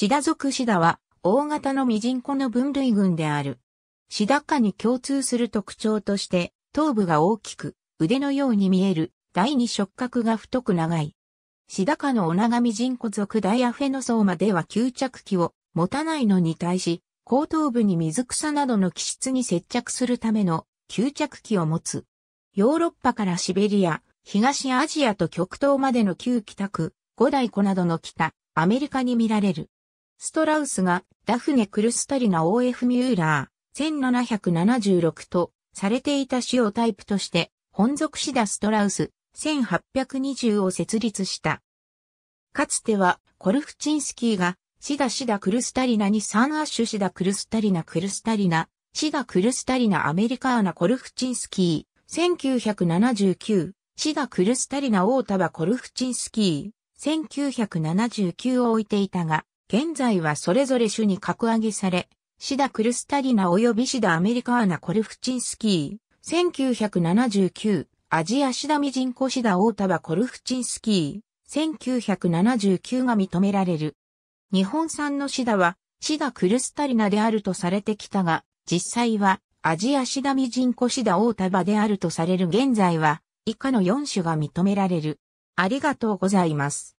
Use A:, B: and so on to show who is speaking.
A: シダ属シダは、大型のミジンコの分類群である。シダ
B: 科に共通する特徴として、頭部が大きく、腕のように見える、第二触覚が太く長い。シダ科のオナガミジンコ属ダイアフェノソーマでは吸着器を持たないのに対し、後頭部に水草などの気質に接着するための吸着器を持つ。ヨーロッパからシベリア、東アジアと極東までの旧北区、五大湖などの北、アメリカに見られる。ストラウスがダフネ・クルスタリナ OF ミューラー1776とされていた主をタイプとして本属シダ・ストラウス1820を設立した。かつてはコルフチンスキーがシダ・シダ・クルスタリナにサンアッシュ・シダ・クルスタリナ・クルスタリナ、シダ・クルスタリナ・アメリカーナ・コルフチンスキー1979、シダ・クルスタリナ・オータバ・コルフチンスキー1979を置いていたが、現在はそれぞれ種に格上げされ、シダクルスタリナ及びシダアメリカーナコルフチンスキー、1979、アジアシダミジンコシダオータバコルフチンスキー、1979が認められる。日本産のシダは、シダクルスタリナであるとされてきたが、実際は、アジアシダミジンコシダオータバであるとされる現在は、以下の4種が
A: 認められる。ありがとうございます。